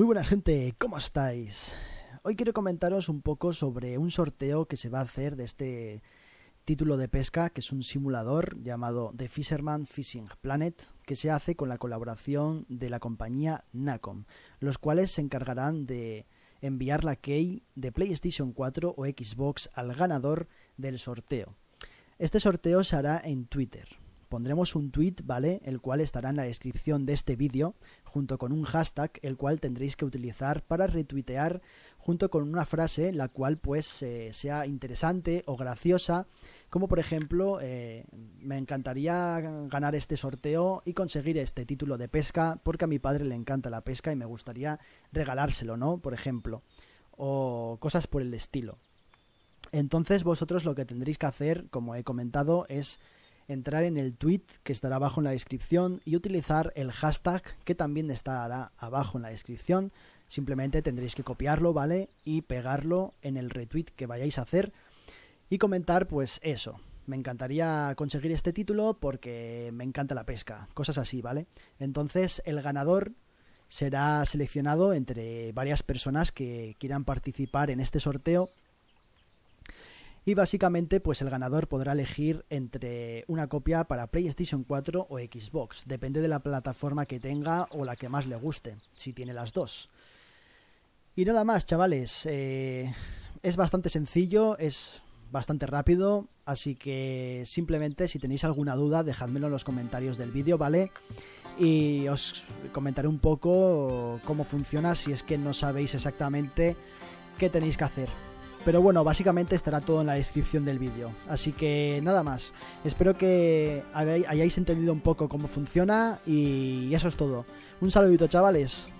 Muy buenas gente, ¿cómo estáis? Hoy quiero comentaros un poco sobre un sorteo que se va a hacer de este título de pesca, que es un simulador llamado The Fisherman Fishing Planet, que se hace con la colaboración de la compañía Nacom, los cuales se encargarán de enviar la key de PlayStation 4 o Xbox al ganador del sorteo. Este sorteo se hará en Twitter pondremos un tweet, ¿vale? El cual estará en la descripción de este vídeo, junto con un hashtag, el cual tendréis que utilizar para retuitear, junto con una frase, la cual pues eh, sea interesante o graciosa, como por ejemplo, eh, me encantaría ganar este sorteo y conseguir este título de pesca, porque a mi padre le encanta la pesca y me gustaría regalárselo, ¿no? Por ejemplo, o cosas por el estilo. Entonces vosotros lo que tendréis que hacer, como he comentado, es entrar en el tweet que estará abajo en la descripción y utilizar el hashtag que también estará abajo en la descripción. Simplemente tendréis que copiarlo, ¿vale? Y pegarlo en el retweet que vayáis a hacer y comentar pues eso. Me encantaría conseguir este título porque me encanta la pesca, cosas así, ¿vale? Entonces el ganador será seleccionado entre varias personas que quieran participar en este sorteo y básicamente pues el ganador podrá elegir entre una copia para PlayStation 4 o Xbox, depende de la plataforma que tenga o la que más le guste, si tiene las dos. Y nada más, chavales, eh, es bastante sencillo, es bastante rápido, así que simplemente si tenéis alguna duda dejadmelo en los comentarios del vídeo, ¿vale? Y os comentaré un poco cómo funciona si es que no sabéis exactamente qué tenéis que hacer. Pero bueno, básicamente estará todo en la descripción del vídeo. Así que nada más. Espero que hayáis entendido un poco cómo funciona y eso es todo. Un saludito chavales.